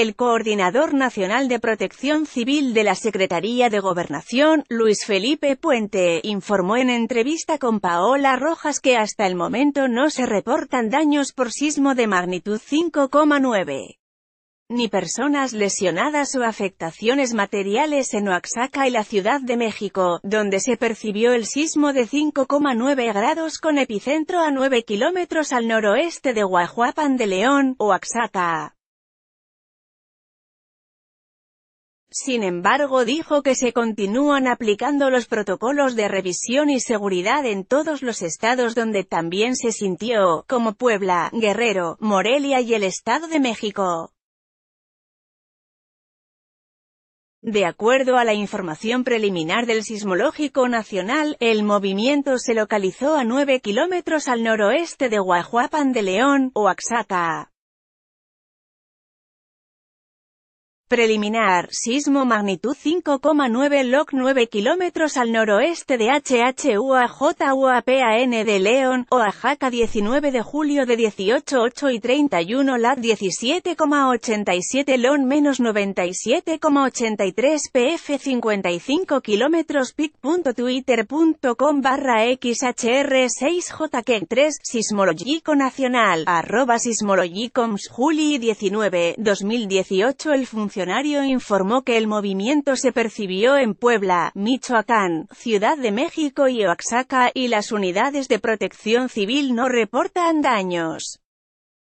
El coordinador nacional de protección civil de la Secretaría de Gobernación, Luis Felipe Puente, informó en entrevista con Paola Rojas que hasta el momento no se reportan daños por sismo de magnitud 5,9 ni personas lesionadas o afectaciones materiales en Oaxaca y la Ciudad de México, donde se percibió el sismo de 5,9 grados con epicentro a 9 kilómetros al noroeste de Huajuapan de León, Oaxaca. Sin embargo dijo que se continúan aplicando los protocolos de revisión y seguridad en todos los estados donde también se sintió, como Puebla, Guerrero, Morelia y el Estado de México. De acuerdo a la información preliminar del Sismológico Nacional, el movimiento se localizó a 9 kilómetros al noroeste de Guajuapan de León, Oaxaca. Preliminar, sismo magnitud 5,9 log 9 kilómetros al noroeste de HHUAJUAPAN de León, Oaxaca 19 de julio de 18 8 y 31 lat 17,87 lon menos 97,83 pf 55 kilómetros pic.twitter.com barra xhr 6 jk 3 sismologico nacional, arroba sismologico.ms juli 19, 2018 el funcionario funcionario informó que el movimiento se percibió en Puebla, Michoacán, Ciudad de México y Oaxaca, y las unidades de protección civil no reportan daños.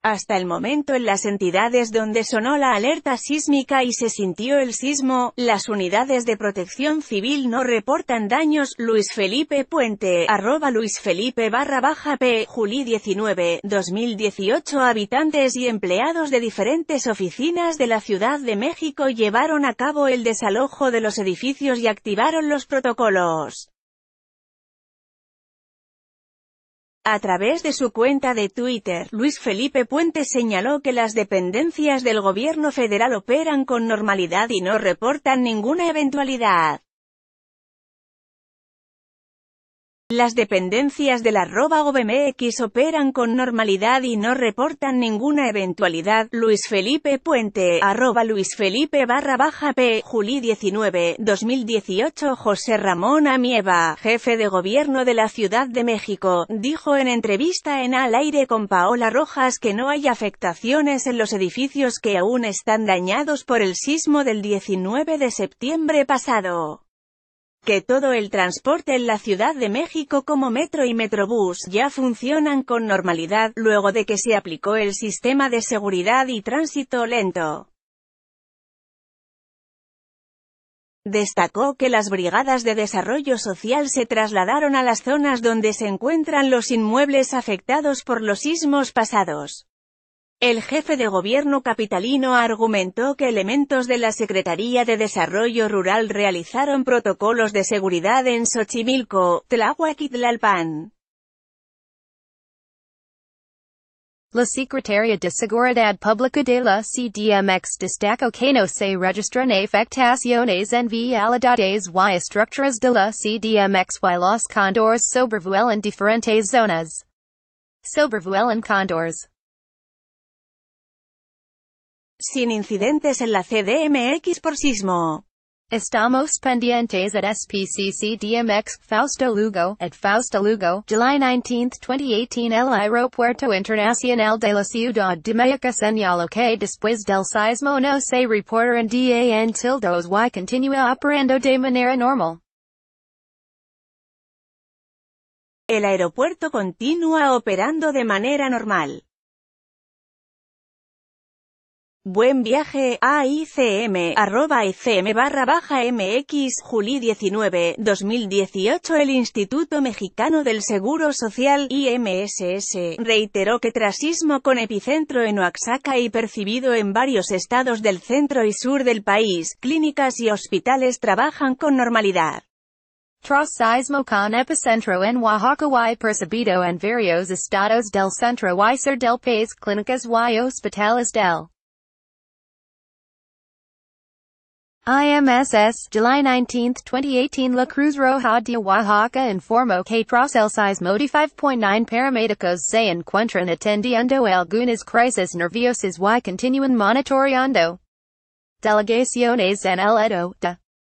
Hasta el momento en las entidades donde sonó la alerta sísmica y se sintió el sismo, las unidades de protección civil no reportan daños. Luis Felipe Puente, arroba Luis Felipe barra baja P, Juli 19, 2018 Habitantes y empleados de diferentes oficinas de la Ciudad de México llevaron a cabo el desalojo de los edificios y activaron los protocolos. A través de su cuenta de Twitter, Luis Felipe Puentes señaló que las dependencias del gobierno federal operan con normalidad y no reportan ninguna eventualidad. Las dependencias de la arroba OBMX operan con normalidad y no reportan ninguna eventualidad. Luis Felipe Puente, arroba Luis Felipe barra baja P, Juli 19, 2018 José Ramón Amieva, jefe de gobierno de la Ciudad de México, dijo en entrevista en Al Aire con Paola Rojas que no hay afectaciones en los edificios que aún están dañados por el sismo del 19 de septiembre pasado que todo el transporte en la Ciudad de México como metro y metrobús ya funcionan con normalidad, luego de que se aplicó el sistema de seguridad y tránsito lento. Destacó que las brigadas de desarrollo social se trasladaron a las zonas donde se encuentran los inmuebles afectados por los sismos pasados. El jefe de gobierno capitalino argumentó que elementos de la Secretaría de Desarrollo Rural realizaron protocolos de seguridad en Xochimilco, Tláhuac y Tlalpan. La Secretaría de Seguridad Pública de la CDMX destaca que no se registran afectaciones en vialidades y estructuras de la CDMX y los condores sobrevuelan diferentes zonas. Sobrevuelan condores sin incidentes en la CDMX por sismo. Estamos pendientes at SPCC DMX Fausto Lugo, at Fausto Lugo, July 19, 2018 El Aeropuerto Internacional de la Ciudad de México señaló que después del sismo no se en DAN tildos y continúa operando de manera normal. El aeropuerto continúa operando de manera normal. Buen viaje a ICM, arroba ICM barra baja MX, Juli 19, 2018 El Instituto Mexicano del Seguro Social, IMSS, reiteró que tras sismo con epicentro en Oaxaca y percibido en varios estados del centro y sur del país, clínicas y hospitales trabajan con normalidad. Tras con epicentro en Oaxaca y percibido en varios estados del centro y sur del país, clínicas y hospitales del IMSS, July 19, 2018 La Cruz Roja de Oaxaca informó que tras el de 5.9 paramédicos se encuentran atendiendo algunas crisis nerviosas y continúan monitoreando delegaciones en el edo, de